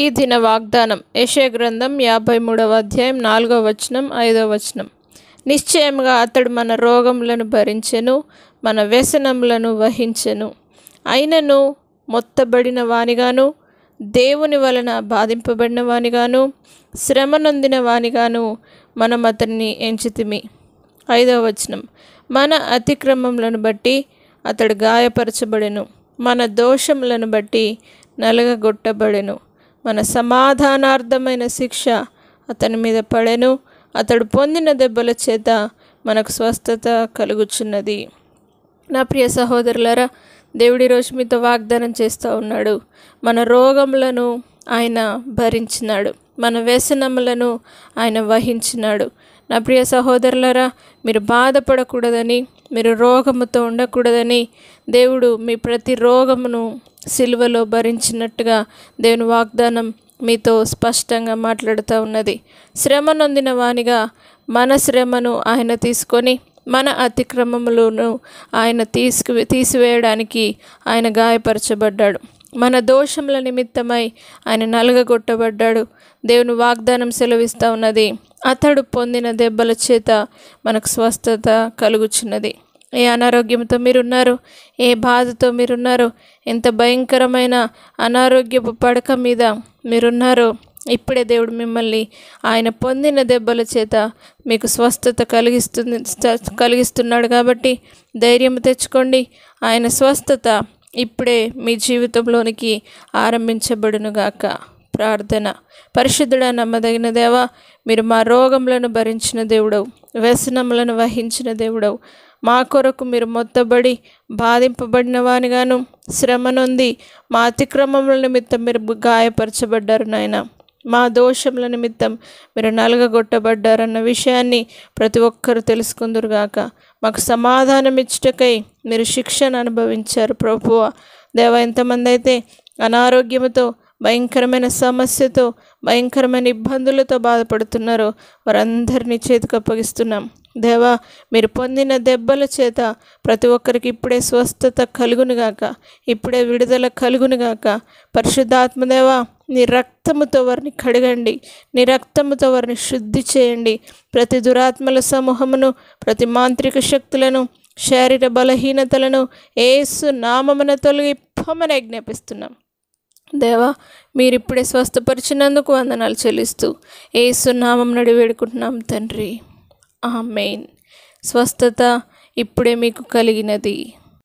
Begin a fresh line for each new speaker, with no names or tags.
ఈ దిన వాగ్దానం యశే గ్రంథం యాభై మూడవ అధ్యాయం నాలుగవ వచనం ఐదవ వచనం నిశ్చయముగా అతడు మన రోగములను భరించెను మన వ్యసనములను వహించెను అయినను మొత్తబడిన వానిగాను దేవుని వలన బాధింపబడిన వానిగాను శ్రమ నొందిన వానిగాను మనం అతన్ని ఎంచితిమి ఐదవ వచనం మన అతిక్రమములను బట్టి అతడు గాయపరచబడెను మన దోషములను బట్టి నలగగొట్టబడెను మన సమాధానార్థమైన శిక్ష అతని మీద పడెను అతడు పొందిన దెబ్బల చేత మనకు స్వస్థత కలుగుచున్నది నా ప్రియ సహోదరులరా దేవుడి రోజు మీతో వాగ్దానం చేస్తూ ఉన్నాడు మన రోగములను ఆయన భరించినాడు మన వ్యసనములను ఆయన వహించినాడు నా ప్రియ సహోదరులరా మీరు బాధపడకూడదని మీరు రోగముతో ఉండకూడదని దేవుడు మీ ప్రతి రోగమును సిల్వలో భరించినట్టుగా దేవుని వాగ్దానం మీతో స్పష్టంగా మాట్లాడుతూ ఉన్నది శ్రమ నొందిన వానిగా మన శ్రమను ఆయన తీసుకొని మన అతిక్రమములను ఆయన తీసుకు తీసివేయడానికి ఆయన గాయపరచబడ్డాడు మన దోషముల నిమిత్తమై ఆయన నలగగొట్టబడ్డాడు దేవుని వాగ్దానం సెలవిస్తూ ఉన్నది అతడు పొందిన దెబ్బల చేత మనకు స్వస్థత కలుగుచున్నది ఏ అనారోగ్యంతో మీరున్నారు ఏ బాధతో మీరున్నారు ఎంత భయంకరమైన అనారోగ్యపు పడక మీద మీరున్నారో ఇప్పుడే దేవుడు మిమ్మల్ని ఆయన పొందిన దెబ్బల చేత మీకు స్వస్థత కలిగిస్తుంది కలిగిస్తున్నాడు కాబట్టి ధైర్యం తెచ్చుకోండి ఆయన స్వస్థత ఇప్పుడే మీ జీవితంలోనికి ఆరంభించబడునుగాక ప్రార్థన పరిశుద్ధుడ నమ్మదగిన దేవా మీరు మా రోగములను భరించిన దేవుడవు వ్యసనములను వహించిన దేవుడవు మా కొరకు మీరు మొత్తబడి బాధింపబడిన వానిగాను శ్రమ నొంది మా అతిక్రమముల నిమిత్తం మీరు గాయపరచబడ్డారు నాయన మా దోషముల నిమిత్తం మీరు నలుగగొట్టబడ్డారన్న విషయాన్ని ప్రతి ఒక్కరు తెలుసుకుందరుగాక మాకు సమాధానం ఇచ్చుటకై మీరు శిక్షణ అనుభవించారు ప్రభు దేవ ఎంతమంది అయితే అనారోగ్యంతో భయంకరమైన సమస్యతో భయంకరమైన ఇబ్బందులతో బాధపడుతున్నారో వారందరినీ చేతికి అప్పగిస్తున్నాం దేవా మీరు పొందిన దెబ్బల చేత ప్రతి ఒక్కరికి ఇప్పుడే స్వస్థత కలుగునుగాక ఇప్పుడే విడుదల కలుగునుగాక పరిశుద్ధాత్మదేవా నీ రక్తముతో వారిని కడగండి నీ రక్తముతో వారిని శుద్ధి చేయండి ప్రతి దురాత్మల సమూహమును ప్రతి మాంత్రిక శక్తులను శారీర బలహీనతలను ఏసు నామమున తొలగిప్పమని ఆజ్ఞాపిస్తున్నాం దేవా మీరిప్పుడే స్వస్థపరిచినందుకు వందనాలు చెల్లిస్తూ ఏసు నామం నడి వేడుకుంటున్నాం తండ్రి ఆ మెయిన్ స్వస్థత ఇప్పుడే మీకు కలిగినది